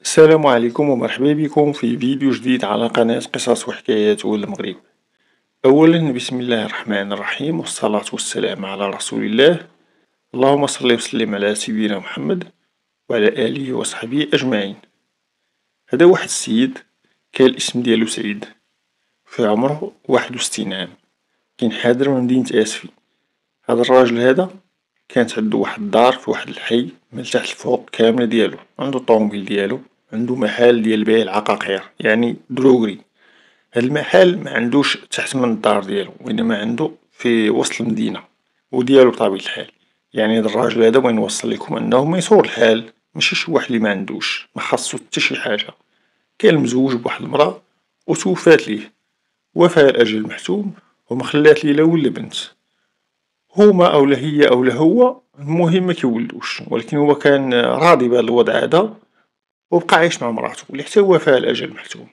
السلام عليكم ومرحبا بكم في فيديو جديد على قناة قصص وحكايات والمغرب أولا بسم الله الرحمن الرحيم والصلاة والسلام على رسول الله اللهم صل وسلم على سيدنا محمد وعلى آله وصحبه أجمعين هذا واحد السيد كان الاسم ديالو سعيد في عمره واحد وستين عام كان حاضر من مدينة آسفي هذا الراجل هذا كانت عندو واحد الدار في واحد الحي من تحت الفوق كاملة ديالو، عندو الطوموبيل ديالو، عندو محل ديال بيع العقاقير يعني دروغري، هاد المحل عندوش تحت من الدار ديالو وإنما عندو في وسط المدينة وديالو بطبيعة الحال، يعني هاد الراجل هدا بغى يوصل ليكم أنه ميسور الحال ماشي شي واحد لي معندوش خاصو حتى شي حاجة، كان مزوج بواحد المرا وتوفات ليه، وفاها الأجل المحتوم ومخلات ليه لا ولا بنت. هوما أو لا هي أو لا هو المهم مكيولدوش ولكن هو كان راضي بهاد الوضع هدا وبقى عايش مع مراته لي حتى هو فيها الأجل المحتوم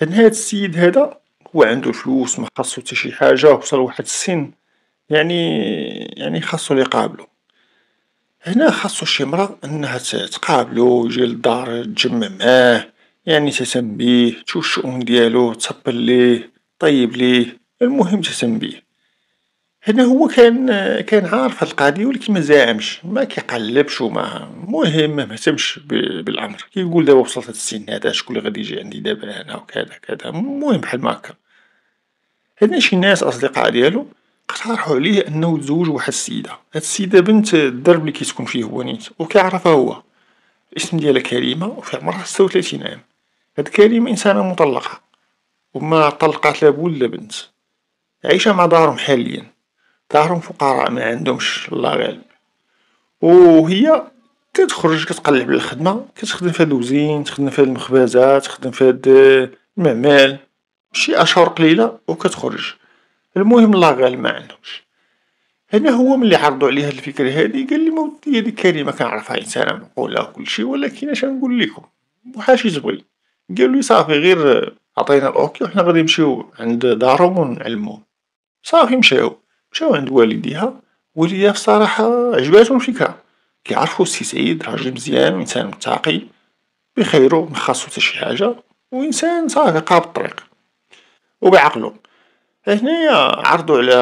هاد هاد السيد هدا هو عندو الفلوس خاصو تا شي حاجة وصل واحد السن يعني يعني خاصو لي يقابلو هنا خاصو شي مرا انها تقابلو يجي للدار تجمع معاه يعني تهتم بيه تشوف الشؤون ديالو تصبر ليه طيب ليه المهم تهتم بيه هنا هو كان كان عارف هاد القضية ولكن مزاعمش مكيقلبش وما المهم تمش بالامر كيقول دابا وصلت هاد السن هذا شكون لي غادي يجي عندي دابا انا وكدا كذا المهم بحال ما هكا هنا شي ناس اصدقاء ديالو اقترحوا عليه انه يتزوج واحد السيدة هاد السيدة بنت الدرب لي كيسكن فيه هو نيت وكيعرفها هو الاسم ديالها كريمة وفي عمرها ستة عام هاد كريمة انسانة مطلقة وما طلقات لا بول لا بنت عايشة مع دارهم حاليا ظهرهم فقراء ما عندهمش الله غالب وهي كتخرج كتقلب على الخدمة كتخدم في هاد الوزين تخدم في هاد تخدم في هاد المعمل شي أشهر قليلة وكتخرج المهم الله غالب ما عندهمش هنا هو ملي عرضو عليه هذه الفكرة هادي قال لي مودي هادي كريمة كنعرفها إنسانة منقولة وكلشي ولكن اش نقول لكم وحاشي تبغي قال لي صافي غير عطينا الأوكي وحنا غادي نمشيو عند دارهم ونعلموه صافي مشاو مشاو عند والديها في صراحة عجباتهم الفكرة كيعرفو السي سعيد راجل مزيان وانسان متقي بخيرو مخاصو تا شي حاجة وانسان صافي قاب الطريق وبعقلو هنايا عرضو على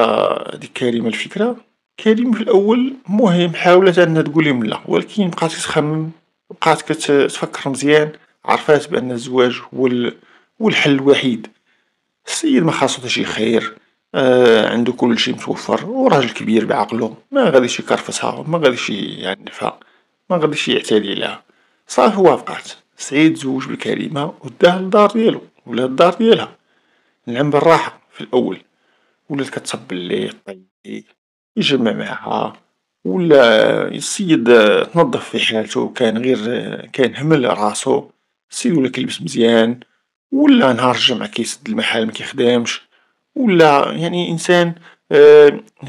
هاديك كريمة الفكرة كريم في الأول مهم حاولت أنها تقول لهم لا ولكن بقات كتخمم بقات كتفكر مزيان عرفات بأن الزواج هو الحل الوحيد السيد مخاصو حتى شي خير آه، عندو كلشي متوفر وراجل كبير بعقلو مغاديش يكرفسها مغاديش يعنفها مغاديش يعتدي عليها صافي وافقات سعيد تزوج بكريمة وداها للدار ديالو ولا الدار ديالها نعم بالراحة في الأول ولات كتصب ليه طيب يجمع معاها ولا السيد تنضف في حالتو كان غير كان همل راسو السيد ولا كيلبس مزيان ولا نهار الجمعة كيسد المحل مكيخدمش ولا يعني انسان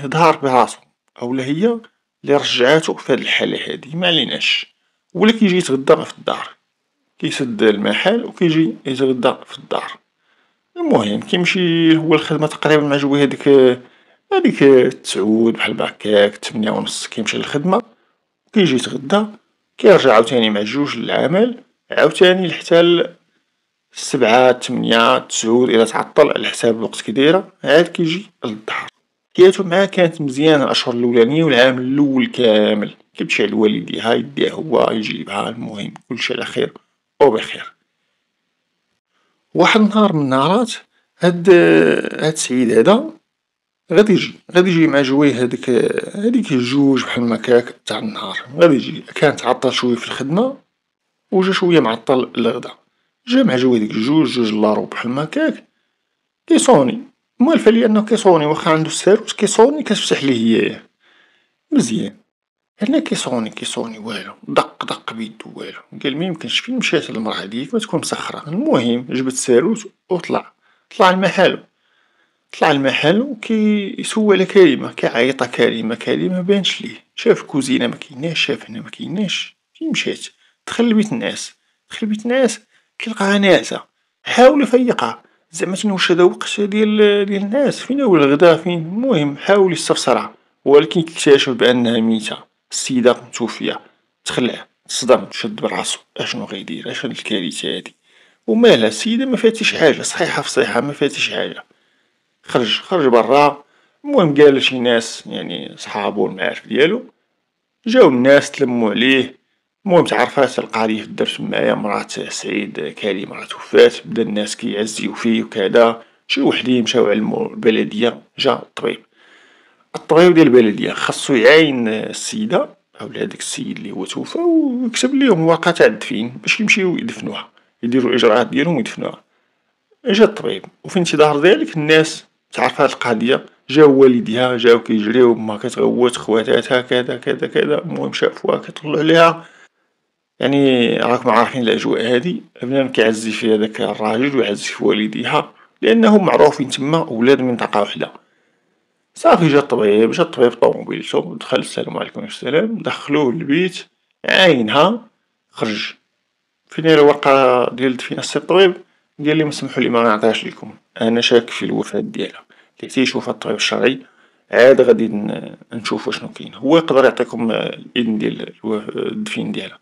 دهار آه، براسو اولا هي رجعاته في هذه الحالة ما معليناش ولا كيجي يتغدا في الدار كيسد المحل وكيجي يتغدا في الدار المهم كيمشي هو الخدمه تقريبا مع جوي هذيك هذيك تسعود بحال بهكاك تمنية ونص كيمشي للخدمة كيجي يتغدا كيرجع عاوتاني مع جوج للعمل عاوتاني حتى سبعة تمنية تسعود الى تعطل على حساب الوقت كديرة عاد كيجي الظهر حياتو معاه كانت مزيانة الاشهر الاولانية والعام الاول كامل كيمشي على والديها يديها هو يجيبها المهم كلشي على خير وبخير واحد النهار من النهارات هاد هاد سعيد هدا غادي يجي غادي يجي مع جويه هاديك هاديك الجوج بحال المكاك تاع النهار غادي يجي كان تعطل شويه في الخدمه وجا شويه معطل للغدا جامع جوي هاديك جوج جوج لارو بحال ماكاك كيصوني موالفة ليا انه كيصوني واخا عندو الساروت كيصوني كتفتح ليه هي مزيان هنا كيصوني كيصوني والو دق دق بيدو والو قال ميمكنش فين مشات هاد المرا هاديك تكون مسخرة المهم جبد الساروت وطلع طلع المحل طلع لمحالو كيسول على كريمة كيعيطها كريمة كريمة مبانش ليه شاف الكوزينة مكيناش شاف هنا مكيناش فين مشات دخل بيت الناس دخل بيت الناس كيلقاها ناعسة حاول فيقها زعما واش هدا وقت ديال ديال الناس فين هو الغدا فين المهم حاول يستفسرها ولكن اكتشف بانها ميتة السيدة متوفية تخلع تصدم شد براسو اشنو غيدير هاد الكارثة هادي ومالها السيدة فاتش حاجة صحيحة فصيحة فاتش حاجة خرج خرج برا المهم قال لشي ناس يعني صحابو المعارف ديالو جاو الناس تلمو عليه المهم تعرفات في الدرس معايا مرات سعيد كريم راه توفات بدا الناس كيعزيو فيه وكدا شي وحدي مشاو علمو البلدية جا الطبيب، الطبيب ديال البلدية خاصو يعاين السيدة أولا داك السيد لي هو توفى ويكتب ليهم ورقة تاع الدفين باش يمشيو يدفنوها يديرو الإجراءات ديالهم ويدفنوها، جا الطبيب وفي انتظار ذلك الناس تعرفات القضية جاو والديها جاو كيجريو ما كتغوت خواتاتها كدا كدا كدا المهم شافوها كيطلو عليها يعني راكم عارفين الأجواء هادي بنادم كيعزي في هداك الراجل ويعزي في والديها لأنهم معروفين تما ولاد منطقة وحدة، صافي جا الطبيب جا الطبيب طوموبيلته دخل السلام عليكم وعليكم السلام دخلوه للبيت عاينها خرج، فين هي الورقة ديال دفينة السي الطبيب قال لي ما نعطيهاش ليكم أنا شاك في الوفاة ديالها اللي تيشوفها الطبيب الشرعي عاد غادي نشوفو شنو كاين هو يقدر يعطيكم الإذن ديال الدفين ديالها.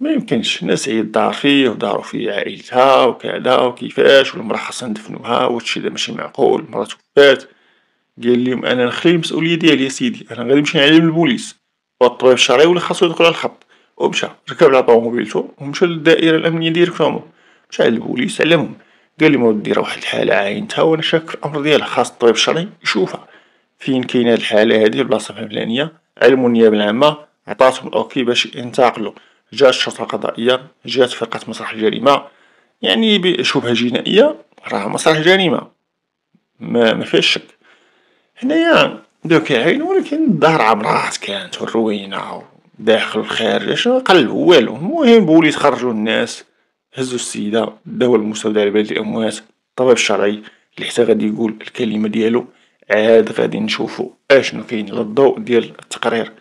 ميمكنش الناس الدار فيه ودارو في عائلتها وكدا وكيفاش والمراه خاصها ندفنوها وهادشي هذا هدا ماشي معقول مرات توفات قال لهم انا نخلي المسؤولية ديالي اسيدي انا غادي نمشي نعلم البوليس والطبيب الشرعي ولا خاصو يدخل على الخط ومشى ركب على طوموبيلتو ومشى للدائرة الأمنية ديريكتومون مشى على البوليس علمهم قال لهم راه دايرة واحد الحالة عاينتها وانا شاك في الأمر ديالها خاص الطبيب الشرعي يشوفها فين كاينة هاد الحالة هادي البلاصة الفلانيه علمو النيابة العامة عطاتهم الأوكي باش ينتقلوا جاءت الشرطة القضائية جاءت فرقة مسرح الجريمة يعني بشبهة جنائية راه مسرح جريمة ما, ما فيهاش شك هنايا بداو كيعينو ولكن الظهر عمرات كانت والروينة داخل الخارج قلبو والو المهم بوليس خرجو الناس هزو السيدة داو المستودع لبلد الأموات الطبيب الشرعي اللي حتى غادي يقول الكلمة ديالو عاد غادي نشوفو اشنو كاين على الضوء ديال التقرير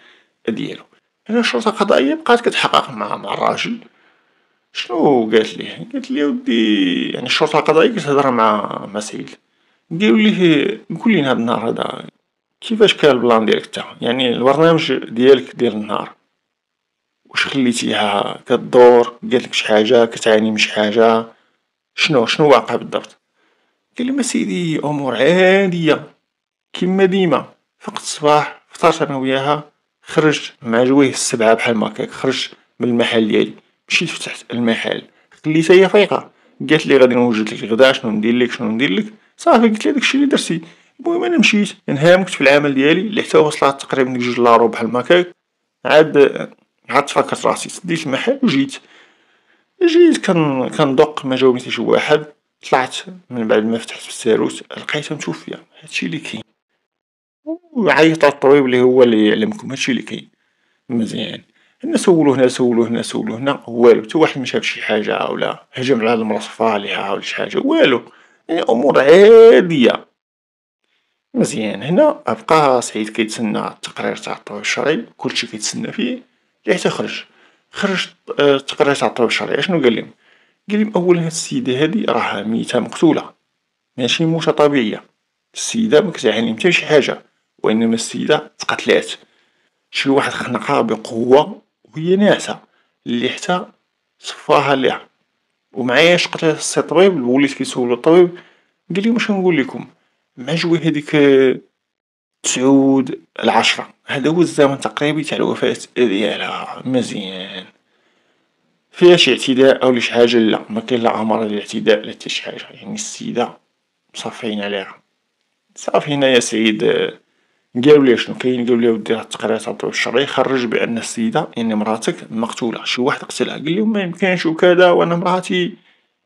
ديالو انا الشرطه القضائيه بقات كتحقق مع مع الراجل شنو قالت ليه قالت لي ودي يعني الشرطه القضائيه كتهضر مع مع سعيد قالوا ليه قول لينا هاد النهار هذا كيفاش كان البلان ديالك تا يعني البرنامج ديالك ديال النهار واش خليتيها كدور لك شي حاجه كتعاني من شي حاجه شنو شنو واقع بالضبط قال لي سيدي امور عاديه كما ديما فقت الصباح فطرت انا وياها خرجت مع جويه السبعة بحال هكاك خرجت من المحل ديالي مشيت فتحت المحل خليتها هي فايقة قالت لي غادي نوجد لك الغدا شنو ندير لك شنو ندير لك صافي قلت لها داكشي اللي درتي المهم انا مشيت انهامكت في العمل ديالي اللي حتى وصلت تقريبا لجوج لارو بحال هكاك عاد عاد تفكرت راسي سديت المحل وجيت جيت كن كندق ما جاوبني حتى شي واحد طلعت من بعد ما فتحت في الساروت لقيتها متوفية هادشي اللي كاين وعيط على الطبيب اللي هو اللي يعلمكم هادشي اللي كاين مزيان هنا سولو هنا سولو هنا سولو هنا والو تا واحد ما شاف شي حاجة ولا هجم على المرصفة عليها ولا شي حاجة والو يعني أمور عادية مزيان هنا بقى سعيد كيتسنى التقرير تاع الطبيب الشرعي كلشي كيتسنى فيه ليه حتى خرج خرج التقرير آه، تاع الطبيب الشرعي لهم قالهم قالهم اولا هاد السيدة هادي راها ميتة مقتولة ماشي موتة طبيعية السيدة مكتعاني حتى شي حاجة وانما السيدة تقتلات شي واحد خنقها بقوة وهي ناعسة اللي حتى صفاها ليها ومعاياش قتلها السي طبيب وليت كيسولو الطبيب قالي واش نقول لكم مع جوي هذيك تسعود العشرة هدا هو الزمن تقريبي تاع الوفاة ديالها مزيان فيها شي اعتداء أو شي حاجة لا مكاين لا أمر الاعتداء لا تا شي حاجة يعني السيدة مصافين عليها صافي يا سيد قالوا ليه شنو كاين قالوا لي ودي التقرير تاع الشرعي خرج بان السيده يعني مراتك مقتوله شي واحد قتلها قال لهم ما يمكنش وكذا وانا مراتي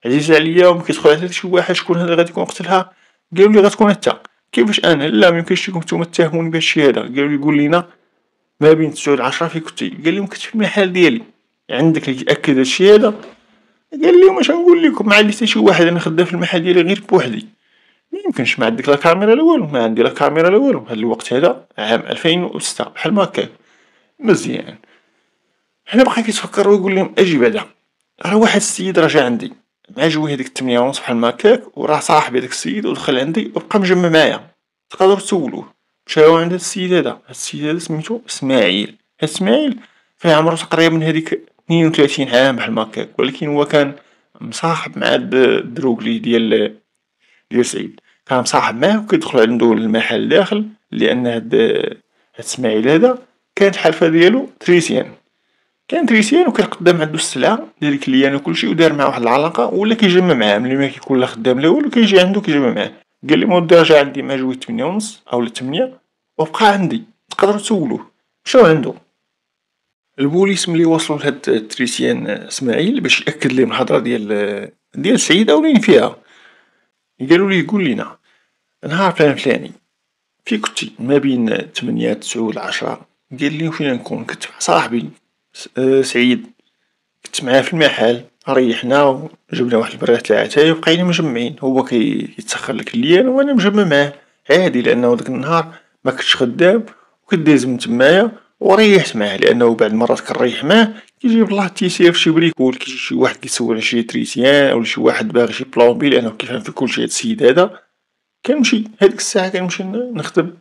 عزيزه عليا وممكن تدخل عليها شي واحد شكون هذا غادي يكون قتلها قالوا لي غتكون انت كيفاش انا لا ما يمكنش لكم نتوما تتهموني بهذا الشيء هذا قالوا لي قول لينا ما بين 9 و 10 في كنتي قال لهم كنت في المحل ديالي عندك اللي تاكد هذا الشيء هذا قال لي واش نقول لكم مع اللي شي واحد انا خدام في المحل ديالي غير بوحدي ميمكنش ما عندك لا كاميرا لا والو ما عندي لا كاميرا لا والو هاد الوقت هذا عام ألفين بحال ما كان مزيان حنا بقى كيتفكر ويقول لهم اجي بعدا راه واحد السيد راجع عندي مع جوي هاديك التمنية ونص بحال ما هكاك وراه صاحبي داك السيد ودخل عندي وبقى مجمع معايا تقدر تسولوه مشاو عند هاد السيد هذا هاد السيد هذا سميتو اسماعيل هاد اسماعيل فيه عمرو تقريبا هاديك 32 عام بحال ما ولكن هو كان مصاحب مع الدروغلي ديال ديال سعيد كان مصاحب معاه وكيدخل عندو للمحل داخل لأن هاد هاد اسماعيل هدا كانت الحرفة ديالو تريسيان كان تريسيان وكان قدام عندو السلعة ديال الكليان وكلشي ودار معاه واحد العلاقة ولا كيجمع معاه ملي مكيكون لا خدام لا والو كيجي عندو كيجمع معاه قالي مور الدرجة عندي مع جوج تمنية ونص أولا تمنية وبقى عندي تقدرو تسولوه مشاو عندو البوليس ملي وصلو لهاد تريسيان اسماعيل باش يأكد ليه الهضرة ديال ديال سعيد اولين لين فيها قالوا لي قول لينا نهار فلان فلاني في كنتي ما بين التمنية التسعود العشرة ديال لي فين نكون كنت مع صاحبي آه، سعيد كنت معاه في المحل ريحنا جبنا واحد البريات العتاي وبقينا مجمعين هو كيتسخر لك الليل وانا مجمع معاه عادي لانه داك النهار ما كنتش خدام وكنت دايز من تمايا وريحت معاه لانه بعد مرات كنريح معاه كيجيب الله تيسير في شي بريكول كيجي شي واحد كيسول على شي تريسيان ولا شي واحد باغي شي بلومبي لانه كيفهم في كل شي هاد السيد هذا كنمشي هاديك الساعة كنمشي نخدم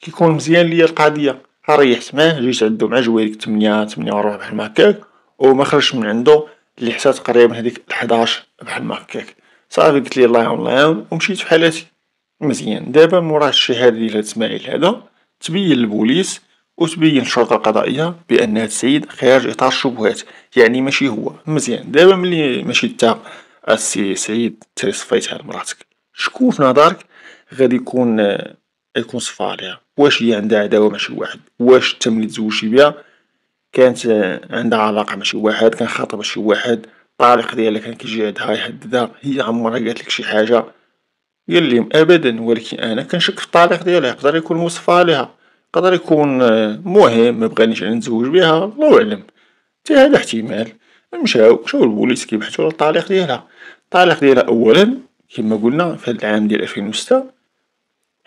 كيكون مزيان ليا القضية ها ريحت معاه جيت عندو مع جواليك تمنية تمنية ربع بحال هكاك ومخرجتش من عندو اللي حتى تقريبا هاديك الحداش بحال هكاك صافي قتلي الله يعاون الله يعاون ومشيت في حالاتي مزيان دابا مورا الشهادة ديال هاد اسماعيل هدا تبين البوليس وتبين الشرطة القضائية بأن هاد السيد خارج إطار الشبهات يعني ماشي هو مزيان دابا ملي ماشي انت السي سعيد تري صفيتها لمراتك شكون في نظرك غادي يكون آه، يكون صفا عليها واش هي عندها عداوة مع شي واحد واش تم ملي تزوجتي بيها كانت آه، عندها علاقة مع شي واحد كان خاطب شي واحد الطريق ديالها كان كيجي عندها يهددها هي عمرها قالتلك شي حاجة قال ابدا ولكن انا كنشك في الطريق ديالها يقدر يكون مصفى عليها يقدر يكون آه، مهم مبغانيش انا نتزوج بها الله اعلم حتى هذا احتمال مشاو مشاو البوليس كيبحثو على الطريق ديالها الطريق ديالها اولا كيما قلنا في هاد العام ديال ألفين هذيك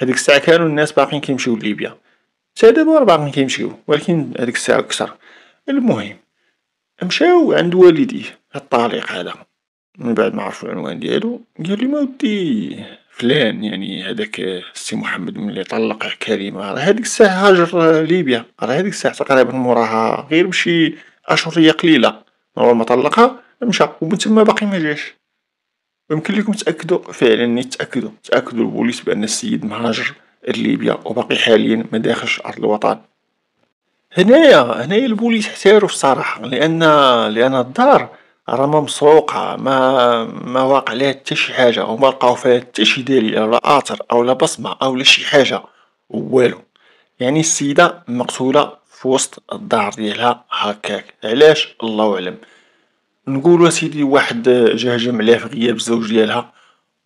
هاديك الساعة كانو الناس باقيين كيمشيو لليبيا تا دابا راه باقيين كيمشيو ولكن هاديك الساعة اكثر المهم مشاو عند والديه الطالق هذا من بعد ما عرفوا العنوان ديالو قالو ما ودي فلان يعني هذاك السي محمد ملي طلق كريمة راه هاديك الساعة هاجر ليبيا راه هاديك الساعة تقريبا موراها غير بشي أشهر قليلة من أول ما طلقها مشى ومن تما باقي ما جاش ويمكن لكم تأكدوا فعلا تأكدوا تأكدوا البوليس بأن السيد مهاجر ليبيا وباقي حاليا ما داخلش أرض الوطن هنايا هنايا البوليس احتاروا الصراحة لأن لأن الدار راه ما مسروقة ما ما واقع لها حتى شي حاجة وما لقاو فيها حتى شي دليل ولا لا آثر أو لا بصمة أو لا شي حاجة والو يعني السيدة مقتولة في وسط الدار ديالها هكاك علاش الله أعلم نقول اسيدي واحد جا هجم عليها في غياب الزوج ديالها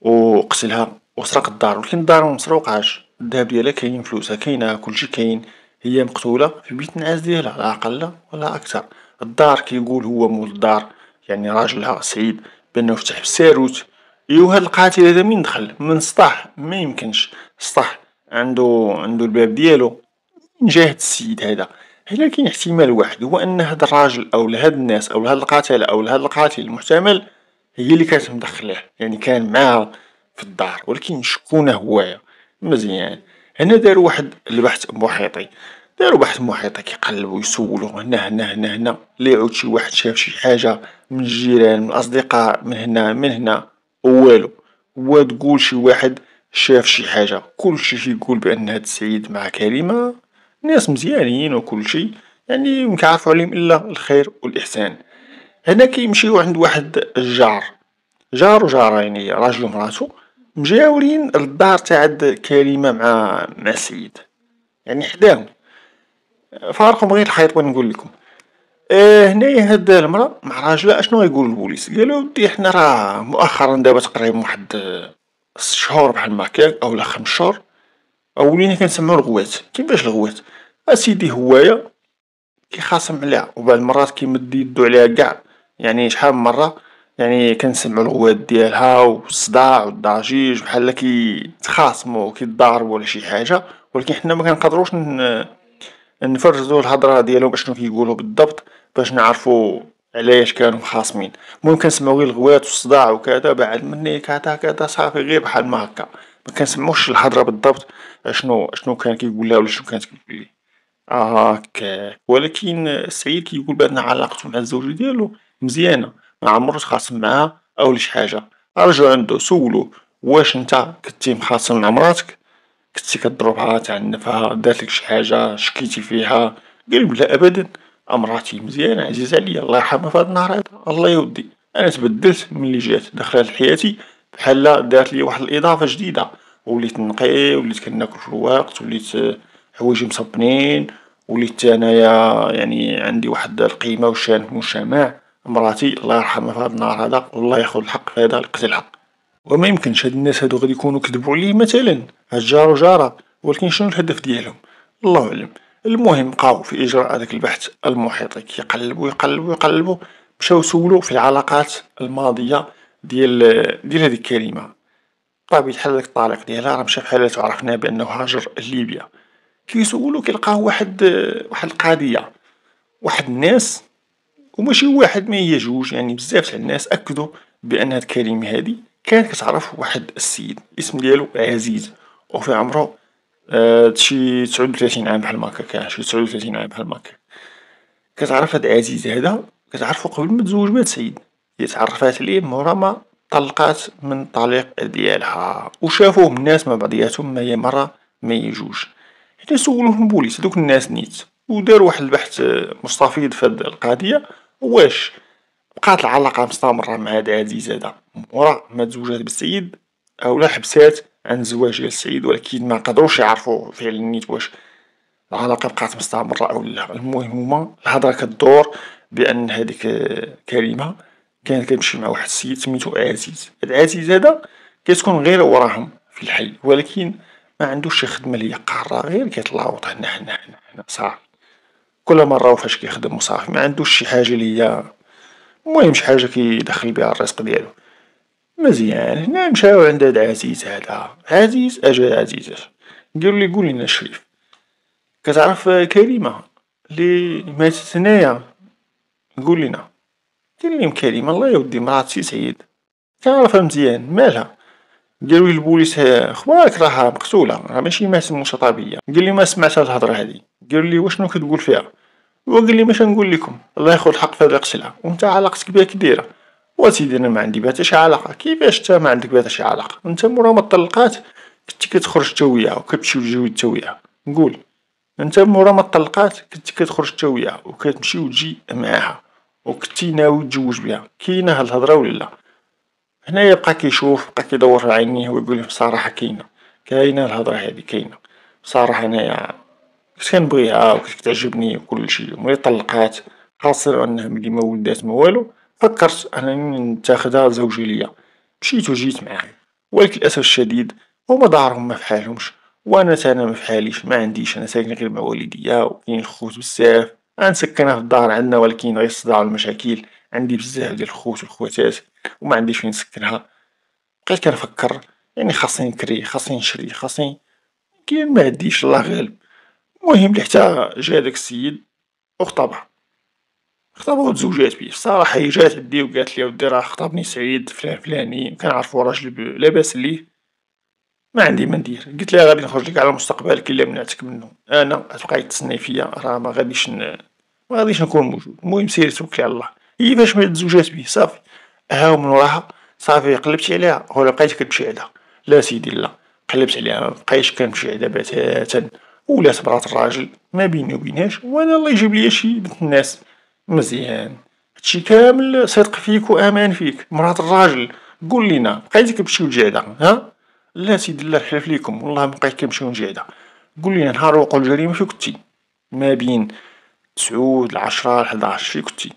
وقتلها وسرق الدار ولكن الدار مسروقاش الدهب ديالها كاين فلوسها كاينة كلشي كاين هي مقتولة في بيت النعاس ديالها لا أقل ولا أكثر الدار كيقول هو مول الدار يعني راجلها سعيد بأنه فتح الساروت ايوا هاد القاتل هدا مين دخل من ما ميمكنش سطح عندو عنده الباب ديالو من جهه السيد هدا إلا كاين احتمال واحد هو أن هاد الراجل أو لهاد الناس أو لهاد القاتل أو لهاد القاتل المحتمل هي اللي كانت مدخله يعني كان معاه في الدار ولكن شكون هوايا مزيان هنا داروا واحد البحث محيطي داروا بحث محيطي كيقلبوا يسولوا هنا هنا هنا هنا اللي يعود شي واحد شاف شي حاجه من الجيران من الاصدقاء من هنا من هنا والو وتقول شي واحد شاف شي حاجه كلشي كيقول بان هاد السيد مع كلمه ناس مزيانين وكل شيء يعني مكعرفو عليهم الا الخير والإحسان، هنا كيمشيو عند واحد الجار، جار يعني راجل ومراته مجاورين للدار تاع كريمة مع مع السيد يعني حداهم، فارقهم غير الحيط لكم نقولكم، آه، هنايا هاد المرا مع راجلها اشنو غيقولو البوليس قالو ودي حنا راه مؤخرا دابا تقريبا واحد ست شهور بحال ما هكاك أولا خمس شهور. ولينا كنسمعو الغوات، كيفاش الغوات؟ اسيدي هواية كيخاصم عليها وبعض المرات كيمد يدو عليها قاع يعني شحال من مرة يعني كنسمعو الغوات ديالها والصداع والضجيج بحال لا كيتخاصمو وكيضاربو ولا شي حاجة ولكن حنا مكنقدروش نفرزو الهضره ديالهم اشنو كيقولو بالضبط باش نعرفو علاش كانو خاصمين المهم كنسمعو غير الغوات والصداع وكذا بعد مني كذا كذا صافي غير بحال ما هكا مكنسمعوش الهضره بالضبط. شنو شنو كان كيقول لها ولا شنو كانت كتقول ليه آه، هاكاك ولكن سعيد كيقول بان علاقته مع الزوجة ديالو مزيانة ما عمرو تخاصم معاها او شي حاجة رجعو عندو سولو واش نتا كنتي مخاصم مع مراتك كنتي كضربها تعنفها دارتلك شي حاجة شكيتي فيها قال لا ابدا مراتي مزيانة عزيزة عليا الله يرحمها في هاد النهار الله يودي انا تبدلت ملي جات دخلت لحياتي بحالا دارت لي واحد الاضافة جديدة وليت نقي وليت كناكل في الوقت وليت حوايجي مصبنين وليت انايا يعني عندي واحد القيمه وشان في المجتمع مراتي الله يرحمها في هذا النهار هذا والله ياخذ الحق في هذا لقتل الحق وما يمكنش هاد الناس هادو غادي يكونوا كذبوا عليه مثلا هاد جار وجاره ولكن شنو الهدف ديالهم الله اعلم المهم بقاو في اجراء هذاك البحث المحيط كيقلبوا يقلبوا يقلبوا مشاو سولو في العلاقات الماضيه ديال ديال هذيك الكلمه الطبيب حل لك الطريق ديالها راه مشا بحالاتو عرفنا بانه هاجر ليبيا كيسولو كيلقاه واحد واحد القضية واحد الناس وماشي واحد ما هي جوج يعني بزاف تاع الناس أكدو بأن هاد الكلمة هادي كانت كتعرف واحد السيد الاسم ديالو عزيز وفي عمرو آه، شي تسعود عام بحال كان شي تسعود عام بحال ماهكاك كتعرف هاد عزيز هذا كتعرفو قبل ما تزوج بهاد السيد هي تعرفات عليه مورا ما طلقات من الطليق ديالها وشافوهم الناس مع بعضياتهم ما هي مرة ما يجوش حتى سولوهم البوليس دوك الناس نيت ودارو واحد البحث آه، مستفيض في هاد القضية واش بقات العلاقة مستمرة مع هاد عزيز هدا مورا ما تزوجات بالسيد أولا حبسات عن الزواج ديال السيد ولكن مقدروش يعرفو فعلا نيت واش العلاقة بقات مستمرة او لا المهم هما الهضره كدور بأن هاديك آه، كريمة كان كيمشي مع واحد السيد سميتو عزيز هاد عزيز هدا كيسكن غير وراهم في الحي ولكن ما عندوش شي خدمة اللي قارة غير كيتلاوط هنا هنا هنا هنا صافي كل مرة وفاش كيخدم وصافي عندوش شي حاجة هي المهم شي حاجة كيدخل بيها الرزق ديالو مزيان هنا مشاو عند هاد عزيز هدا عزيز اجا عزيز قالو لي قول لنا شريف كتعرف كريمة لي ماتت هنايا قول لنا كلم كريم الله يودي مراة سي سعيد كنعرفها مزيان مالها قالوله البوليس خواك راها مقتولة راه ماشي مشطابية قال قالي ما سمعت هاد الهضرة هادي قالولي واشنو كتقول فيها وقال لي ماش نقول لكم الله ياخد الحق في هاد القتلة وانت علاقتك بها كبيرة وا وسيدي انا ما عندي بها حتى شي علاقة كيفاش تا ما عندك بها حتى شي علاقة انت مورا ما طلقات كنت كتخرج انت وياها وكتمشي وتجي تا وياها نقول انت مورا ما طلقات كنت كتخرج انت وياها وكتمشي وتجي معاها وكتينا ويتزوج بيها كاينة هاد الهضرة ولا لا هنايا بقى كيشوف بقى كيدور في عينيه لي بصراحة كاينة كاينة الهضرة هادي كاينة بصراحة أنايا كنت كنبغيها وكنت كتعجبني وكلشي ملي طلقات خاصة أنها ملي ولدات ما والو فكرت أنني نتاخذها زوجي ليا مشيت وجيت معاها ولكن للأسف الشديد هما دارهم ما فحالهمش وأنا تانا ما عنديش أنا ساكن غير مع والديا وكاينين خوت بزاف أنسكنها في الدار عندنا ولكن غير الصداع والمشاكل عندي بزاف ديال الخوت والخواتات عنديش فين نسكنها بقيت كنفكر يعني خاصني نكري خاصني نشري خاصني كاين ما عنديش الله غالب المهم اللي حتى جا هداك السيد وخطبها خطبها وتزوجات بيه الصراحة هي جات عندي وقالت لي ودي راه خطبني سعيد فلان فلاني كنعرفو راجل لاباس ليه ما عندي ما ندير قلت لها غادي نخرج لك على مستقبلك الا منعتك منه انا تبقاي تسني فيا راه ما غاديش ما غاديش نكون موجود المهم سير توكل على الله هي إيه فاش مات تزوجات بيه صافي هاو من وراها صافي قلبت عليها ولا بقيت كنمشي عليها لا سيدي لا قلبت عليها مبقيتش كنمشي عليها بتاتا ولات برات الراجل ما بيني وبينهاش وانا الله يجيب ليا شي بنت الناس مزيان هادشي كامل صدق فيك وامان فيك مرات الراجل قول لينا بقيتي كتمشي وتجي ها لا سيدي الله نحلف ليكم والله ما بقيت كنمشي ونجي قول لينا نهار وقع الجريمه فين كنتي ما بين تسعود العشرة الحداش فين كنتي؟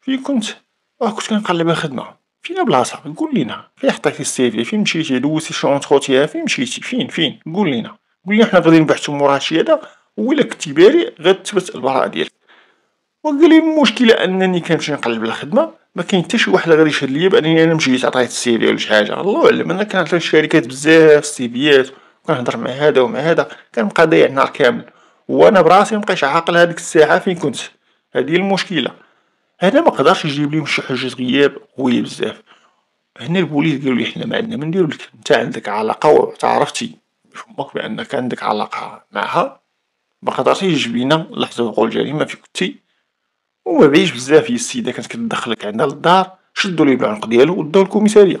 فين كنت؟ اه كنت كنقلب الخدمة، فين بلاصة قول لينا، فين حطيتي السي في؟ فين مشيتي؟ دوزتي شي اونتخوتيا فين مشيتي؟ فين فين؟ قول لينا، قول لينا حنا غادي نبحتو مورا هادشي هدا ولا كنتي باري غتثبت البراءة ديالك، وقال لي المشكلة أنني كنمشي نقلب الخدمة مكاين حتى شي واحد غادي يشهد ليا بأنني أنا مشيت عطيت السي في ولا شي حاجة، الله أعلم أنا كنعرف للشركات بزاف السيفيات كنهضر مع هذا ومع هذا كنبقى ضايع نهار كامل. وانا براسي مبقيتش عاقل هاديك الساعه فين كنت هادي هي المشكله ما مقدرش يجيب ليهم شي حجة غياب قوية بزاف هنا البوليس قالولي حنا معندنا ما لك نتا عندك علاقة وتعرفتي فمك بأنك عندك علاقة معها مقدرتيش تجيب لينا لحظة وقوع الجريمة فين كنتي ومبعيدش بزاف هي السيدة كانت كتدخلك عندها للدار شدوا لي بالعنق ديالو وداو للكوميسارية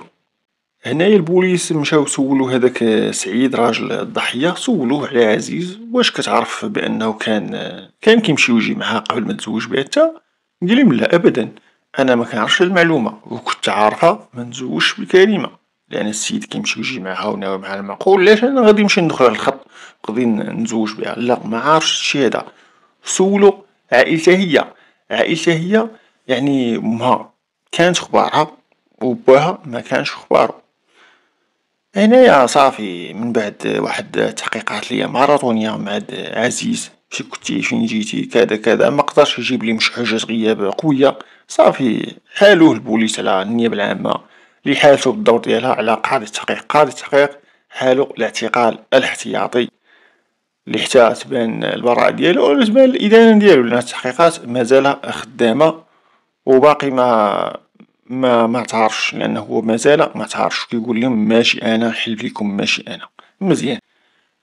هنايا البوليس مشاو سولو هداك سعيد راجل الضحية سولوه على عزيز واش كتعرف بأنه كان كان كيمشي ويجي معها قبل ما تزوج بها نتا قاليهم لا أبدا أنا مكنعرفش كنعرفش المعلومة وكنت عارفها منزوجش بالكلمة لأن السيد كيمشي ويجي معها وناوي معها المعقول علاش أنا غادي نمشي ندخل على الخط غادي نزوج بها لا معرفش الشيء هدا سولو عائلتها هي عائلتها هي يعني امها كانت خبارها وباها مكانش خبارو يا صافي من بعد واحد التحقيقات ليا ماراطونية مع عزيز فين كنتي فين جيتي كدا كدا مقدرش يجيبلي مش حجة غياب قوية صافي حالوه البوليس على النيابة العامة لي حالتو بالدور ديالها على قاضي التحقيق قاضي التحقيق حالو الاعتقال الاحتياطي لي حتى تبان البراءة ديالو ولا تبان الادانة ديالو لان التحقيقات مازال خدامة وباقي ما ما ما تعرفش لأنه هو مازال ما تعرفش كيقول لهم ماشي أنا نحل ليكم ماشي أنا مزيان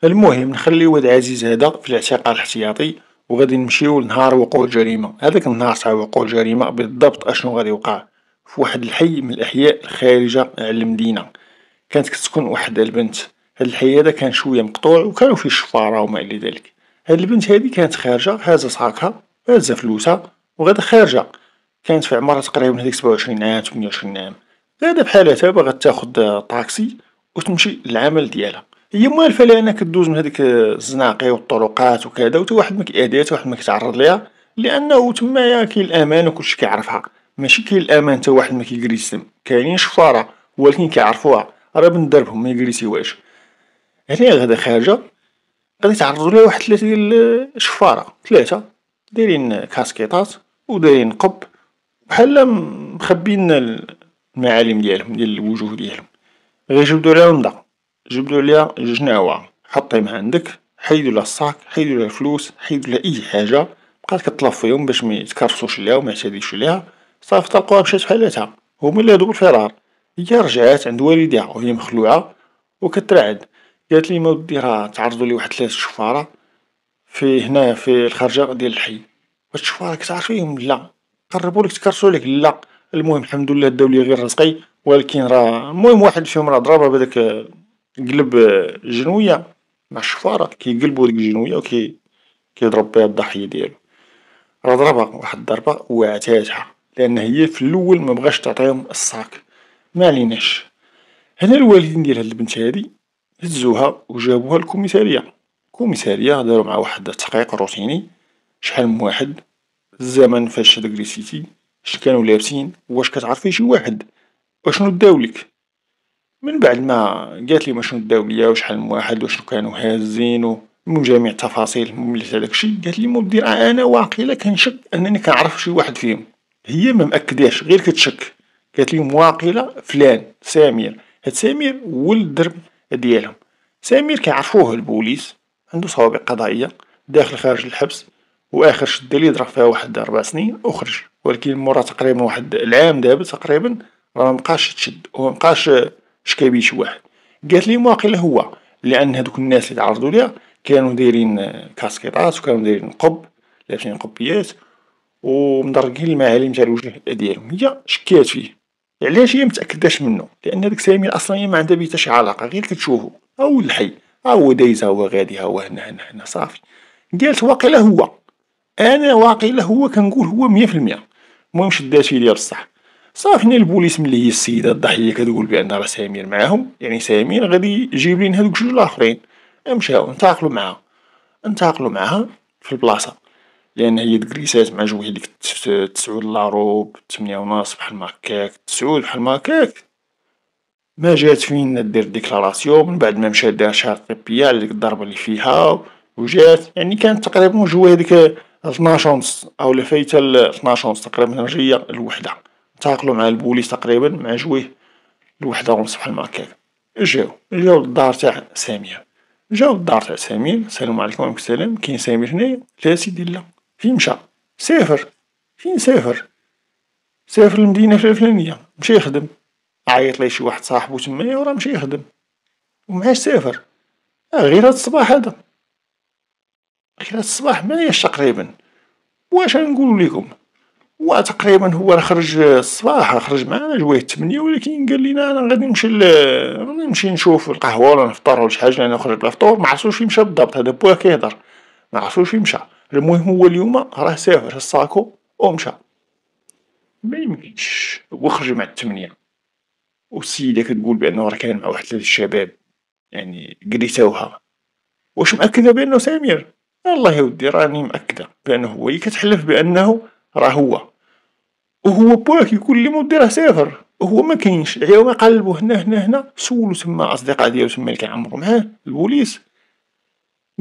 المهم نخليو ود عزيز هدا في الاعتقال الاحتياطي وغادي نمشيو لنهار وقوع الجريمة هذاك النهار تاع وقوع الجريمة بالضبط اشنو غادي يوقع في واحد الحي من الاحياء الخارجة على المدينة كانت كتسكن واحد البنت هاد الحي هذا كان شوية مقطوع وكانو فيه الشفارة وما الى ذلك هاد البنت هادي كانت خارجة هازة صاكها هازة فلوسها وغادا خارجة كانت في عمرها تقريبا هذيك سبعة وعشرين عام تمنية وعشرين عام هذا بحالها تا باغا تاخد طاكسي وتمشي للعمل ديالها هي موالفة لأنها كدوز من هذيك الزناقي والطرقات وكذا وتا واحد ما تا واحد كيتعرض ليها لأنه تمايا كاين الأمان وكلشي كيعرفها ماشي كاين الأمان تا واحد كيجري السم كاينين شفارة ولكن كيعرفوها راه من دربهم واش هنا غدا خارجة غادي تعرضوا لها واحد ثلاثة ديال الشفارة ثلاثة دايرين كاسكيطات ودايرين قب بحال مخبينا المعالم ديالهم ديال الوجوه ديالهم غي جبدو عليها رمضة جبدو عليها الجناوة حطيهم عندك حيدو لها الصاك حيدو لها الفلوس حيدو لها أي حاجة بقات كطلب فيهم باش ميتكرفسوش عليها وميعتاديوش عليها صافي طلقوها مشات في حالاتها هما اللي هادو بالفرار هي رجعات عند والديها وهي مخلوعة وكترعد قالت لي ما ودي راه تعرضوا لي واحد ثلاثة شفارة في هنا في الخرجة ديال الحي هاد الشفارة كتعرفيهم لا قربولك لك لا المهم الحمد لله لي غير رزقي ولكن راه المهم واحد فيهم راه ضربها بهذاك قلب جنوية مع الشفارة كيقلبو ديك الجنوية وكي كيضرب بها الضحية ديالو راه ضربها واحد الضربة وعتاتها لأن هي في اللول مبغاش تعطيهم الصاك عليناش هنا الوالدين ديال هاد البنت هادي هزوها وجابوها للكوميسارية الكوميسارية دارو مع واحد التحقيق روتيني شحال من واحد الزمن فاش لي سيتي اش كانو لابسين واش كتعرفي شي واحد واشنو داوليك من بعد ما قالت لي واشنو داو ليا وشحال من واحد وشنو كانو هازين المهم جميع التفاصيل مليت هداك داكشي قالت لي مدير انا واقيلا كنشك انني كنعرف شي واحد فيهم هي ممأكداش غير كتشك قالت لي واقيلا فلان سمير هاد سمير ولد الدرب ديالهم سمير كيعرفوه البوليس عندو سوابق قضائية داخل خارج الحبس واخر شده لي ضرب فيها واحد ربع سنين وخرج ولكن مورا تقريبا واحد العام دابا تقريبا راه مبقاش تشد ومبقاش شكا بيه شي واحد قالت لي واقيلا هو لان هذوك الناس اللي تعرضوا ليها كانوا دايرين كاسكيطات وكانوا دايرين قب لابسين قبيات ومدرقين المعالم تاع الوجه ديالهم هي شكات فيه علاش هي متاكداش منه لان داك سامي اصلا هي ما عندها بيه حتى شي علاقه غير كتشوفو هو الحي هو دايز هو غادي ها هو هنا هنا هنا صافي قالت واقيلا هو انا واقيلا هو كنقول هو مية فالمية المهم شداتي ليا بصح صافي البوليس ملي هي السيده الضحيه كتقول بان راه سمير معاهم يعني سمير غادي يجيب لينا هادوك جوج الاخرين مشاو انتقلوا معاها انتقلوا معاها في البلاصه لان هي دكريسات مع جوج ديك تسعود لاروب تمنية ونص بحال ماكاك هكاك تسعود بحال ماكاك هكاك ما جات فين دير ديكلاراسيون من بعد ما مشات دار شهر طبيه على ديك الضربه اللي فيها وجات يعني كانت تقريبا جوا هذيك 12 اونس أو لفايتة 12 اونس تقريبا رجيه الوحدة تعاقلو مع البوليس تقريبا مع جويه الوحدة اونس بحال هكاك جاو جاو للدار تاع سمير جاو للدار تاع سمير السلام عليكم وعليكم السلام كاين سمير هنايا لا اسيدي لا فين مشى سافر فين سافر سافر للمدينة الفلانية مشى يخدم عيط ليه شي واحد صاحبو تمايا وراه مشى يخدم ومعاش سافر آه، غير هاد الصباح هدا خلال الصباح مناياش تقريبا واش نقول لكم وتقريبا هو خرج الصباح خرج معنا جويه الثمانية ولكن قال لنا انا غادي نمشي غادي نمشي نشوف القهوه ولا نفطر ولا شي حاجه لان خرج بلا فطور ما فين مشى بالضبط هذا بوا كيهضر ما فين مشى المهم هو اليوم راه سافر الساكو ومشى ما يمكنش هو خرج مع الثمانية والسيده كتقول بانه راه كان مع واحد ثلاثه الشباب يعني قريتوها واش مأكده بانه سمير الله يا ودي راني مأكدة بأنه هو اللي كتحلف بأنه راه هو وهو بواك يقول لي مودي راه سافر وهو ما كاينش عيوا قلبو هنا هنا هنا سولو تما اصدقاء ديالو تما اللي كيعمرو معاه البوليس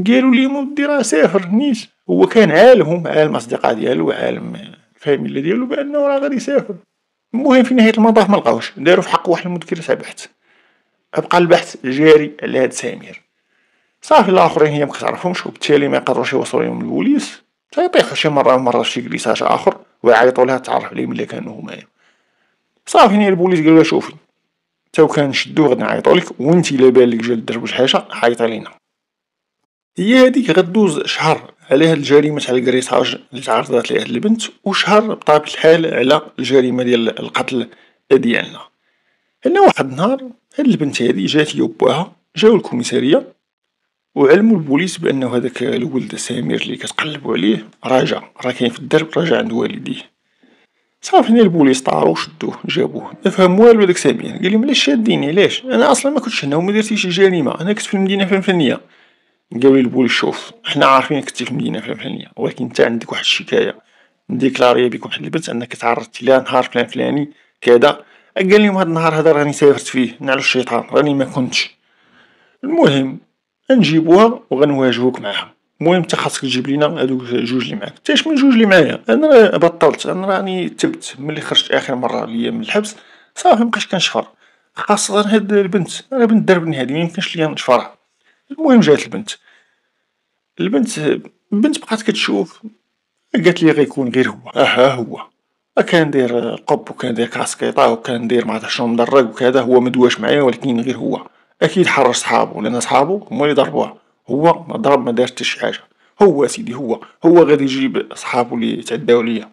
قالوا لي مودي راه سافر نيس هو كان عالمهم عالم اصدقاء ديالو عالم الفاميلا ديالو بانه راه غادي يسافر المهم في نهايه المطاف ما لقاوش داروا في حق واحد المذكره تاع بحث أبقى البحث جاري على هاد سمير صافي الاخرين هي مكتعرفهمش وبالتالي ما يقدروش يوصلوا لهم البوليس تيطيحوا شي مره ومره في شي كليساج اخر ويعيطوا لها تعرف عليهم اللي كانوا همايا صافي هنا البوليس قالوا شوفي تو كان شدو غادي نعيطوا لك وانت الا بان لك جال درت شي حاجه حيط علينا هي هذيك غدوز شهر على هاد الجريمه تاع الكريساج اللي تعرضت ليها هاد البنت وشهر بطبيعه الحال على الجريمه ديال القتل ديالنا هنا واحد النهار هاد البنت هادي جات هي وباها جاو الكوميساريه وعلمو البوليس بأنو هذاك الولد سمير لي كتقلبو عليه راجع راه كاين في الدرب راجع عند والديه، صافي هنا البوليس طارو شدوه جابوه مافهم والو هداك سمير لهم علاش شاديني علاش أنا أصلا مكنتش هنا ومدرتيش جريمه أنا كنت في المدينة الفلانية، قالوا البوليس شوف حنا عارفينك كنتي في المدينة الفلانية ولكن انت عندك واحد الشكاية ديكلاري بيك واحد البنت أنك تعرضتي لها نهار فلان فلاني كذا لهم هاد النهار هذا راني سافرت فيه نعلو الشيطان راني مكنتش، المهم غنجيبوها وغنواجهوك معاها المهم انت خاصك تجيب لينا هذوك جوج اللي معاك تاش من جوج اللي معايا انا بطلت انا راني تبت ملي خرجت اخر مره ليا من الحبس صافي مبقيتش كنشفر خاصة هاد البنت انا بنت دربني هادي ميمكنش ليا نشفرها المهم جات البنت البنت البنت بقات كتشوف قالت لي غيكون غير هو اها هو كان داير قب وكان داير كاسكيطا وكان داير ما شنو مدرج وكذا هو مدواش معايا ولكن غير هو اكيد حرش صحابه لان صحابه هما اللي ضربوه هو ما ضرب ما دارش حتى شي حاجه هو سيدي هو هو غادي يجيب صحابه اللي تعداو ليا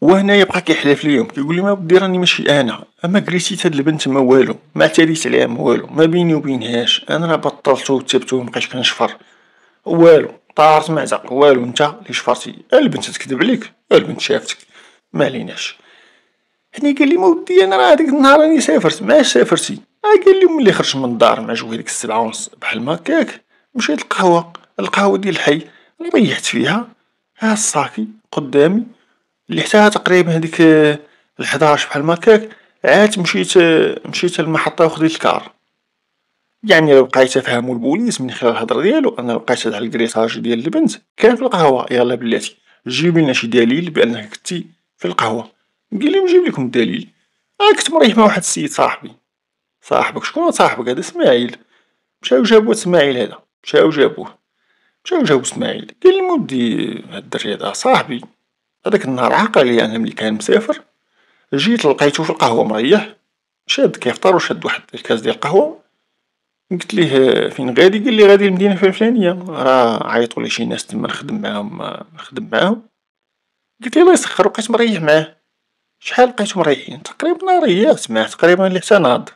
وهنا يبقى كيحلف ليهم كيقول لي ما ودي راني ماشي انا اما كريسيت هاد البنت ما والو ما اعتريت عليها ما والو ما بيني وبينهاش انا راه بطلتو وما بقيتش كنشفر والو طارت معزق والو انت اللي شفرتي أه البنت تكذب عليك أه البنت شافتك ما عليناش هني قال لي ما ودي انا راه هذيك النهار راني سافرت ما سافرتي قال لي ملي خرجت من الدار مع جوي ديك السبعة ونص بحال ما هكاك مشيت القهوة القهوة ديال الحي ريحت فيها ها الصافي قدامي اللي حتى تقريبا هذيك آه، الحداش بحال ما هكاك عاد مشيت آه، مشيت المحطة وخديت الكار يعني لو بقيت فهمو البوليس من خلال الهضره ديالو انا لقيت على الكريساج ديال البنت كان في القهوه يلا بلاتي جيب لنا شي دليل بانك كنتي في القهوه قال لي نجيب لكم الدليل انا كنت مريح مع واحد السيد صاحبي صاحبك شكون صاحبك هذا اسماعيل مشاو جابو اسماعيل هذا مشاو جابوه مشاو جابو اسماعيل قال لهم ودي هاد الدري هذا صاحبي هذاك النهار عاقل لي انا ملي كان مسافر جيت لقيتو في القهوه مريح شاد كيفطر وشاد واحد الكاس ديال القهوه قلت ليه فين غادي قال لي غادي المدينه الفلانيه راه عيطوا لي شي ناس تما نخدم معاهم نخدم معاهم قلت ليه الله يسخر بقيت مريح معاه شحال لقيتو مريحين تقريبا ريحت سمعت تقريبا حتى ناض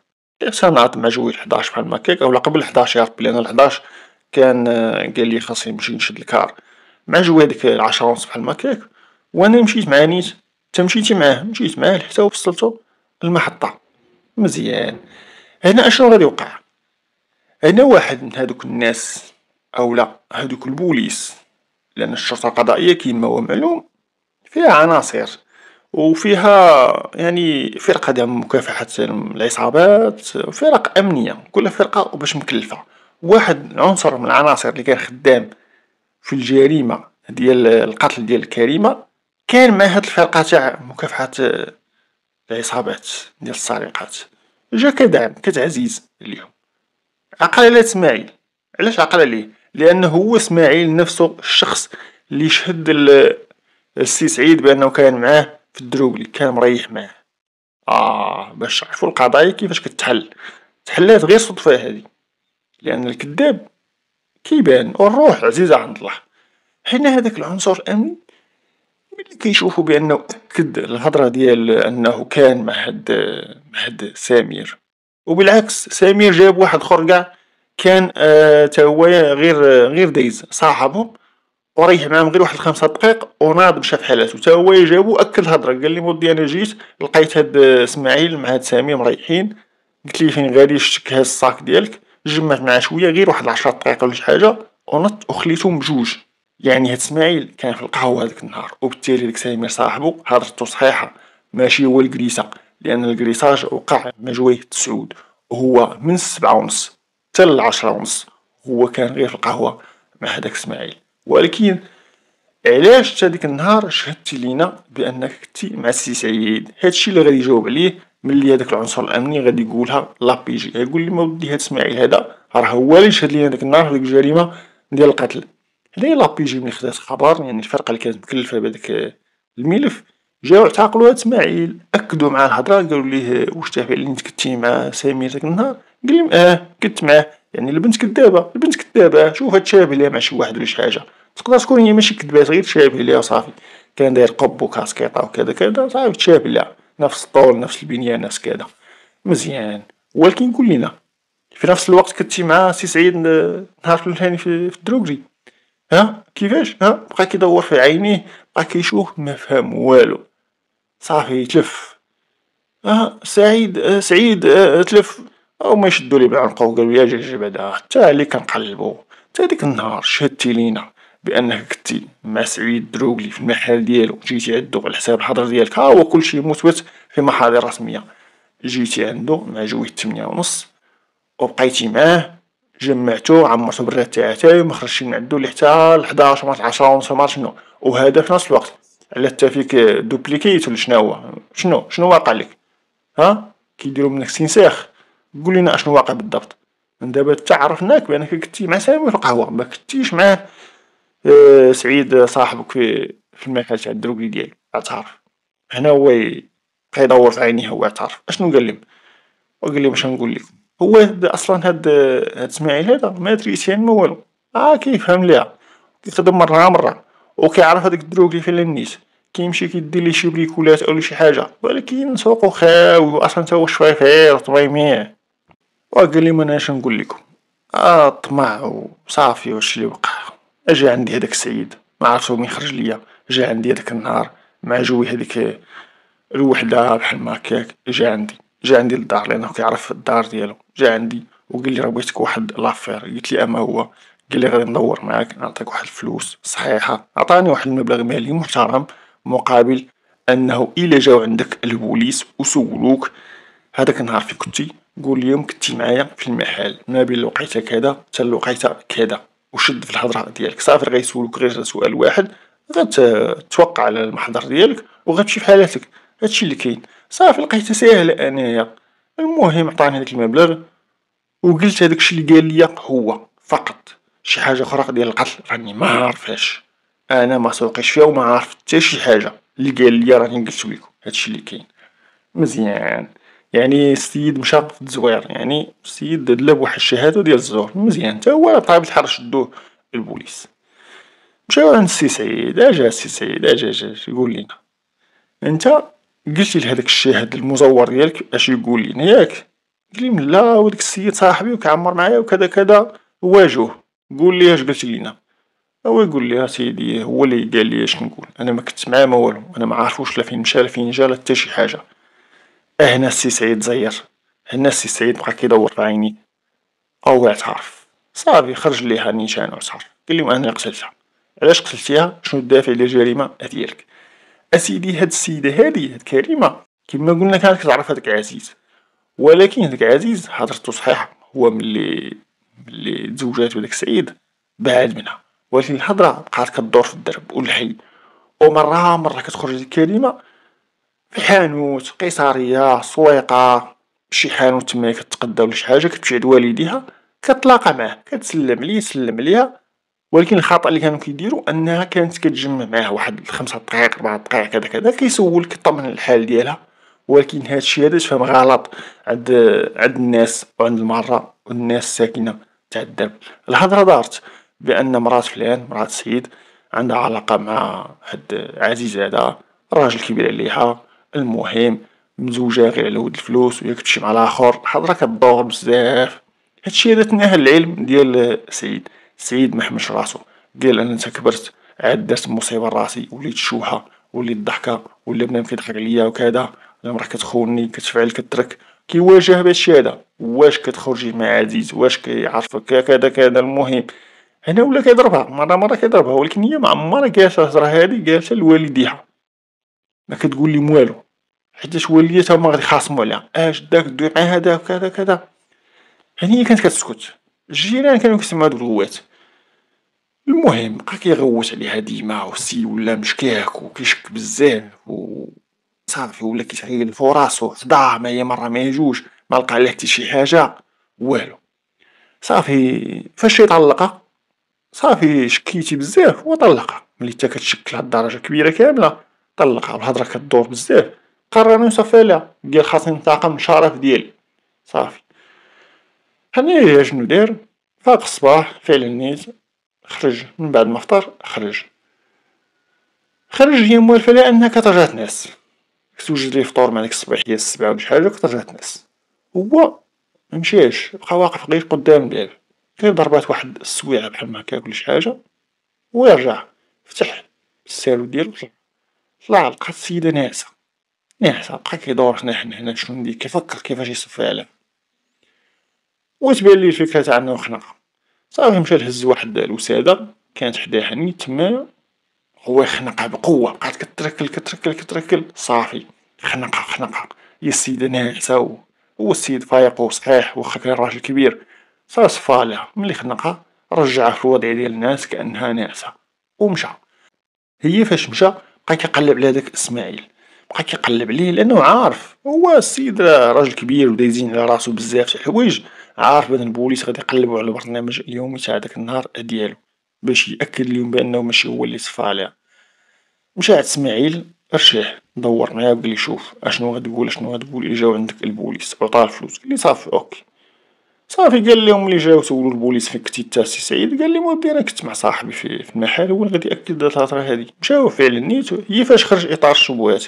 صنعت مع جوي الحداش بحال ماكاك اولا قبل الحداش يعرف بلي انا الحداش كان آه، قال لي خاصني نمشي نشد الكار مع جوي هاديك العشرة ونص بحال ماكاك وانا مشيت مع نيت تا مشيتي معاه مشيت معاه حتى وصلتو المحطة مزيان هنا اشنو غادي يوقع هنا واحد من هادوك الناس او لا هادوك البوليس لان الشرطة القضائية كيما هو معلوم فيها عناصر وفيها يعني فرقة ديال مكافحة العصابات فرق أمنية كل فرقة باش مكلفة واحد عنصر من العناصر اللي كان خدام في الجريمة ديال القتل ديال كريمة كان مع هاد الفرقة تاع مكافحة العصابات ديال السرقات جا كدعم كتعزيز ليهم عقل على اسماعيل علاش عقل عليه لانه هو اسماعيل نفسه الشخص اللي شهد السي سعيد بانه كان معاه الدروب اللي كان مريح معاه آه باش تعرفوا القضايا كيفاش كتحل تحلات غير صدفة هذه لأن الكذاب كيبان والروح عزيزة عند الله حنا هذاك العنصر الأمني ملي كيشوفو بأنه أكد الهضرة ديال أنه كان مع هاد مع هاد سمير وبالعكس سمير جاب واحد خر قاع كان آه، تا هو غير غير دايز صاحبهم وريح معاهم غير واحد خمسة دقائق وناض مشى في حالاتو تا هو جابو اكل الهضره قال لي مودي انا جيت لقيت هاد اسماعيل مع هاد سامي مريحين قلت لي فين غادي شتك هاد الصاك ديالك جمعت معاه شويه غير واحد 10 دقائق ولا شي حاجه ونط وخليتهم بجوج يعني هاد اسماعيل كان في القهوه هذاك النهار وبالتالي داك سامي صاحبو هضرتو صحيحه ماشي هو الكريسه لان الكريساج وقع جويه تسعود هو من السبعة ونص حتى العشرة ونص هو كان غير في القهوة مع هداك اسماعيل ولكن علاش تا ديك النهار شهدتي لينا بانك كنتي مع السي سعيد هادشي اللي غادي يجاوب عليه ملي هذاك العنصر الامني غادي يقولها لابيجي يقول لي ما ودي هاد اسماعيل هذا راه هو اللي شهد لينا ديك النهار ديك الجريمه ديال القتل بي لابيجي ملي خدات خبر يعني الفرقه اللي كانت مكلفه بهذاك الملف جاو اعتقلوا اسماعيل اكدوا معاه الهضره قالوا ليه واش تعرف اللي انت كنتي مع سمير داك النهار قال لهم اه كنت معاه يعني البنت كدابه البنت كدابه شوفها تشابه ليها مع شي واحد ولا شي حاجه تقدر تكون هي ماشي كدبات غير تشابه ليها صافي كان داير قب وكاسكيطه وكذا كذا صافي تشابه ليها نفس الطول نفس البنيان نفس كذا مزيان ولكن كلنا في نفس الوقت كنتي مع سي سعيد نهار الثاني في الدروكري ها كيفاش ها بقى كيدور في عينيه بقى كيشوف ما فهم والو صافي تلف ها سعيد آه، سعيد آه، تلف ما يشدوا لي بالعنق قالو يا اجي بعدا حتى اللي كنقلبو حتى ديك النهار شهدتي لينا بانك كنتي مع سعيد دروغلي في المحل ديالو جيتي عندو على حساب الحضر ديالك ها هو كلشي مثبت في محاضر رسمية جيتي عندو مع جويد تمنية ونص وبقيتي معاه جمعتو عمرتو بالرات تاعه تاعي مخرجتي من عندو اللي حتى 11 مرات عشرة ونص ما شنو وهذا في نفس الوقت على حتى فيك دوبليكيت ولا شناهو شنو شنو واقع لك ها كيديرو منك سينساخ قول لنا اشنو واقع بالضبط دابا تا عرفناك بانك كنتي مع سامي في القهوه ما كنتيش مع آه، سعيد صاحبك في في المكان تاع الدروكلي ديالك اعترف هنا هو بقى يدور في عينيه هو اعترف اشنو قال لهم وقال لهم اش نقول لكم هو اصلا هاد هاد اسماعيل هذا ما دريس يعني، ما والو اه كيفهم ليها كيخدم مره مره وكيعرف هذاك الدروكلي في النيس كيمشي كيدير لي شي بريكولات او شي حاجه ولكن سوقو خاوي واصلا تا هو شفافير طميميه وقال لي منعرفش نقول لكم اه الطمع وصافي واش اللي وقع اجا عندي هداك السيد عرفتو من خرج ليا جا عندي هداك النهار مع جوي هذيك الوحدة بحال هكاك جا عندي جا عندي للدار لأنه كيعرف الدار ديالو جا عندي لي راه بغيتك واحد لافير لي أما هو قالي غادي ندور معاك نعطيك واحد الفلوس صحيحة عطاني واحد المبلغ مالي محترم مقابل أنه إلا جاو عندك البوليس وسولوك هداك النهار فين كنتي قول اليوم كنتي معايا في المحل ما بين الوقيته كذا حتى الوقيته كذا وشد في الهضره ديالك صافي غيسولك غير سؤال واحد غتتوقع على المحضر ديالك وغتمشي في حالاتك هادشي اللي كاين صافي لقيتها ساهله انايا المهم عطاني هداك المبلغ وقلت هداكشي اللي قال لي هو فقط شي حاجه اخرى ديال القتل راني ما عارفاش انا ما سوقيش فيها وما عارف حتى شي حاجه اللي قال لي راني قلت لكم هادشي اللي كاين مزيان يعني السيد مشاق في الزوير يعني السيد دلا بواحد الشهاده ديال الزور مزيان تا هو بطبيعه الحر شدوه البوليس مشاو عند السي سعيد اجا السي سعيد اجا اجا يقول لنا انت قلتي لهذاك الشاهد المزور ديالك اش يقول لنا ياك قال لي لا وداك السيد صاحبي وكعمر معايا وكذا كذا واجوه قول لي اش قلت لينا هو يقول لي سيدي هو اللي قال لي اش نقول انا ما كنت معاه ما والو انا ما عارفوش لا فين مشى لا فين جا لا حتى شي حاجه اهنا السي سعيد زير هنا السي سعيد بقى كيدور في عيني او اعترف صافي خرج ليها نيشان وصار قال لهم انا قتلتها علاش قتلتيها شنو الدافع ديال الجريمه ديالك اسيدي هاد السيده هادي هاد كريمه كما قلنا كانت كتعرف هاداك عزيز ولكن هاداك عزيز هضرتو صحيحه هو ملي ملي تزوجات بداك سعيد بعد منها ولكن الهضره بقات كدور في الدرب والحي ومره مره كتخرج ديك كريمه حانوت قيصرية سويقة شي حانوت تما كتقدا ولا شي حاجة كتمشي عند والديها كتلاقا معاه كتسلم ليه يسلم ليها ولكن الخطأ اللي كانو كيديرو انها كانت كتجمع معاه واحد خمسة دقايق ربعة دقايق كدا كدا كيسول كيطمن على الحال ديالها ولكن هادشي هدا تفهم غلط عند عند الناس وعند المرة والناس الساكنة تاع الدرب الهضرة دارت بان مرات فلان مرات سيد عندها علاقة مع هاد عزيز هدا راجل كبير عليها المهم مزوجة غير على ود الفلوس وياك تمشي مع لاخر حضرة كدور بزاف هادشي هدا تناهى العلم ديال سعيد سعيد محمش راسو قال انا انت كبرت عاد درت مصيبة راسي وليت شوحة وليت ضحكة ولا بنادم كيضحك عليا وكذا المرا كتخوني كتفعل كترك كيواجه بهادشي هدا واش كتخرجي مع عزيز واش كيعرفك كذا كذا المهم هنا ولا كيضربها مرة مرة كيضربها ولكن هي ما عمرها قالت الهضرة هادي قالتها لوالديها ما كتقول لهم والو حيتاش وليتها ما غادي خاصمو عليها اش داك دوي معاه هذا كذا كذا يعني هي كانت كتسكت الجيران كانوا كيسمعوا هاد الغوات المهم بقى كيغوت عليها ديما وسي ولا مشكاك وكيشك بزاف و صافي ولا كيتعيل في راسو ما هي مره ما يجوش ما لقى عليه حتى شي حاجه والو صافي فاش يطلقها صافي شكيتي بزاف وطلقها ملي تا كتشكل هاد الدرجه كبيره كامله على الهضره كدور بزاف قرر يصفي لها قال خاصني ننتقم شرف ديالي صافي هنايا شنو دار فاق الصباح فعلا نيت خرج من بعد ما فطر خرج خرج هي موالفة لها انها كترجع تنعس كتوجد ليه فطور مع ديك الصباح ديال السبعة ولا شي حاجة كترجع ناس هو ممشاش بقى واقف غير قدام الباب غير ضربات واحد السويعة بحال ما كاكل شي حاجة ويرجع فتح السالو ديالو طلع لقى السيدة ناعسة ناعسة بقى كيدور هنا حنا هنا شنو ندير كيفكر كيفاش يصفي عليها وتبان ليه الفكرة تاع انه خناقة صافي مشى لهز واحد الوسادة كانت حداه هني تما هو خنقها بقوة بقات كتركل كتركل كتركل صافي خنقها خنقها هي السيدة ناعسة و هو السيد فايق وصحيح وخا كان راجل كبير صافي صفالها ملي خنقها رجعها في الوضع ديال الناس كأنها ناعسة ومشى هي فاش مشى بقى كيقلب على داك اسماعيل بقى كيقلب عليه لانه عارف هو السيد راجل كبير وبدا يزين على راسو بزاف تاع الحوايج عارف بان البوليس غادي يقلبوا على البرنامج اليومي تاع داك النهار ديالو باش ياكد لهم بانه ماشي هو اللي صفى عليها مشى عند اسماعيل رشيح دور معاه وقال شوف اشنو غتقول اشنو غتقول اجاو جاو عندك البوليس وعطاه الفلوس قال لي صافي اوكي صافي قال لهم اللي جاو سولو البوليس فين كنتي انت سي سعيد قال لي مودي انا كنت مع صاحبي في, المحل هو اللي غادي ياكد هاد الهضره هادي مشاو فعلا نيتو هي فاش خرج اطار الشبهات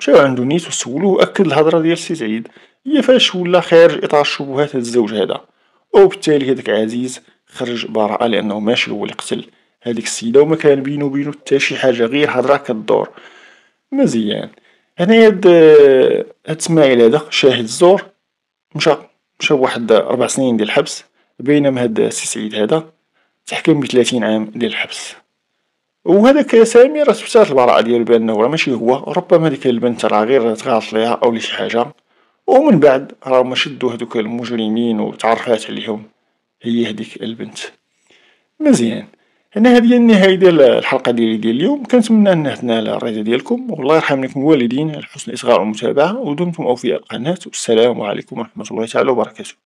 مشاو عندو نيتو وسولوه اكد الهضره ديال سي سعيد هي فاش ولا خارج اطار الشبهات هاد الزوج هذا وبالتالي هذاك عزيز خرج براءة لأنه ماشي هو اللي قتل هذيك السيدة وما كان بينو وبينه حتى شي حاجة غير هضرة كدور مزيان هنايا هاد اسماعيل هذا شاهد الزور مشى مشى واحد ربع سنين ديال الحبس بينما هاد السي سعيد هدا تحكم 30 عام ديال الحبس وهذاك سامي راه تبتات البراءة ديالو بأنه راه ماشي هو ربما ديك البنت راه غير تغالط ليها أو لشي حاجة ومن بعد راه هما شدو هادوك المجرمين وتعرفات عليهم هي هذيك البنت مزيان هنا هذه هي النهاية ديال الحلقة ديالي ديال اليوم كنتمنى أنها تنال الرضا ديالكم والله يرحم لكم الوالدين على حسن الإصغاء والمتابعة ودمتم أوفياء القناة والسلام عليكم ورحمة الله تعالى وبركاته